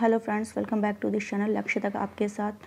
hello friends welcome back to this channel लक्ष्य तक आपके साथ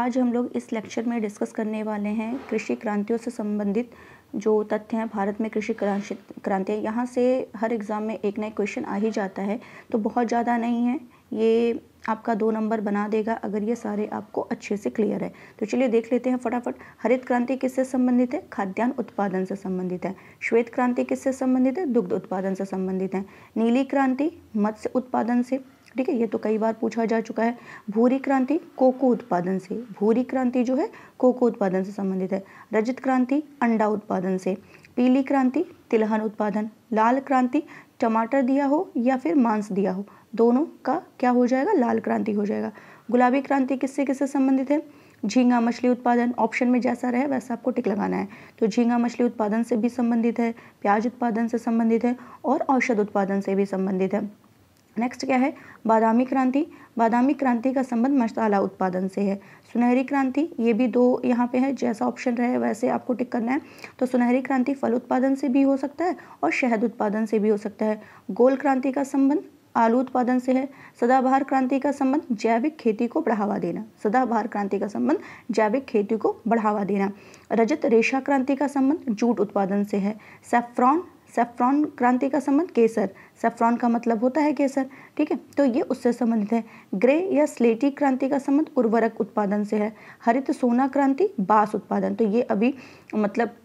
आज हम लोग इस लेक्चर में डिस्कस करने वाले हैं कृषि क्रांतियों से संबंधित जो तथ्य हैं भारत में कृषि क्रांति यहाँ से हर एग्ज़ाम में एक नए क्वेश्चन आ ही जाता है तो बहुत ज़्यादा नहीं है ये आपका दो नंबर बना देगा अगर ये सारे आपको अच्छे से क्लियर है तो चलिए देख लेते हैं फटाफट हरित क्रांति किससे संबंधित है खाद्यान्न उत्पादन से संबंधित है श्वेत क्रांति किससे संबंधित है दुग्ध उत्पादन से संबंधित है नीली क्रांति मत्स्य उत्पादन से ठीक है ये तो कई बार पूछा जा चुका है भूरी क्रांति कोको उत्पादन से भूरी क्रांति जो है कोको उत्पादन से संबंधित है रजत क्रांति अंडा उत्पादन से पीली क्रांति तिलहन उत्पादन लाल क्रांति टमाटर दिया हो या फिर मांस दिया हो दोनों का क्या हो जाएगा लाल क्रांति हो जाएगा गुलाबी क्रांति किससे किससे संबंधित है झींगा मछली उत्पादन ऑप्शन में जैसा रहे वैसा आपको टिक लगाना है तो झींगा मछली उत्पादन से भी संबंधित है प्याज उत्पादन से संबंधित है और औषध उत्पादन से भी संबंधित है नेक्स्ट क्या है बादामी क्रांति बादामी क्रांति का संबंध मसाला उत्पादन से है सुनहरी क्रांति ये भी दो यहाँ पे है जैसा ऑप्शन रहे वैसे आपको टिक करना है तो सुनहरी क्रांति फल उत्पादन से भी हो सकता है और शहद उत्पादन से भी हो सकता है गोल क्रांति का संबंध आलू उत्पादन से है सदाबहार क्रांति का संबंध जैविक खेती को बढ़ावा देना सदाबहार क्रांति का संबंध जैविक खेती को बढ़ावा देना रजत रेशा क्रांति का संबंध जूट उत्पादन से है सेफ्रॉन सेफ्रॉन क्रांति का संबंध केसर सेफ्रॉन का मतलब होता है केसर ठीक है तो ये उससे संबंधित है ग्रे या स्लेटी क्रांति का संबंध उर्वरक उत्पादन से है हरित सोना क्रांति बांस उत्पादन तो ये अभी मतलब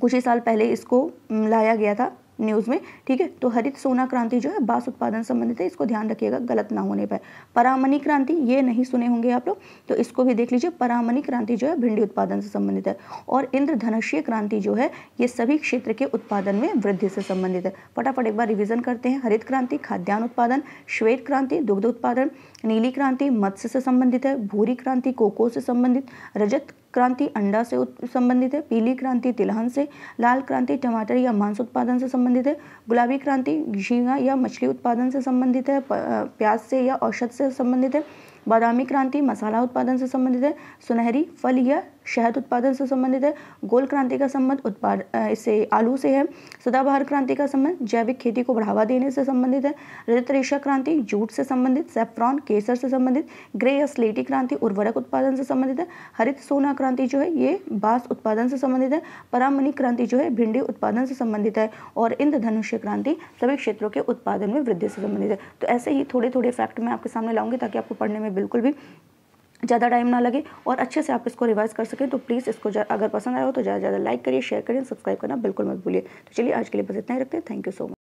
कुछ ही साल पहले इसको लाया गया था न्यूज़ में ठीक है तो हरित सोना क्रांति जो है बांस उत्पादन संबंधित है इसको ध्यान रखिएगा गलत ना होने पर परामनी क्रांति ये नहीं सुने होंगे आप लोग तो इसको भी देख लीजिए परामनी क्रांति जो है भिंडी उत्पादन से संबंधित है और इंद्रधनुष्य क्रांति जो है ये सभी क्षेत्र के उत्पादन में वृद्धि से संबंधित है फटाफट एक बार रिविजन करते हैं हरित क्रांति खाद्यान्न उत्पादन श्वेत क्रांति दुग्ध उत्पादन नीली क्रांति मत्स्य से संबंधित है भूरी क्रांति कोको से संबंधित रजत क्रांति अंडा से संबंधित है पीली क्रांति तिलहन से लाल क्रांति टमाटर या मांस उत्पादन से संबंधित है गुलाबी क्रांति झींगा या मछली उत्पादन से संबंधित है प्याज से या औषध से संबंधित है बादामी क्रांति मसाला उत्पादन से संबंधित है सुनहरी फल या शहद उत्पादन से संबंधित है गोल क्रांति का संबंध उत्पाद इससे आलू से है सदाबहार क्रांति का संबंध जैविक खेती को बढ़ावा देने से संबंधित है रजत रेशा क्रांति जूट से संबंधित सेफ्रॉन केसर से संबंधित ग्रे या स्लेटी क्रांति उर्वरक उत्पादन से संबंधित है हरित सोना क्रांति जो है ये बांस उत्पादन से संबंधित है परामनी क्रांति जो है भिंडी उत्पादन से संबंधित है और इंद्रधनुष क्रांति सभी क्षेत्रों के उत्पादन में वृद्धि से संबंधित है तो ऐसे ही थोड़े थोड़े फैक्ट मैं आपके सामने लाऊंगी ताकि आपको पढ़ने में में बिल्कुल भी ज़्यादा टाइम ना लगे और अच्छे से आप इसको रिवाइज कर सकें तो प्लीज़ इसको अगर पसंद आया हो तो ज़्यादा ज़्यादा लाइक करिए शेयर करिए सब्सक्राइब करना बिल्कुल मत भूलिए तो चलिए आज के लिए बस इतना ही रखते हैं थैंक यू सो मच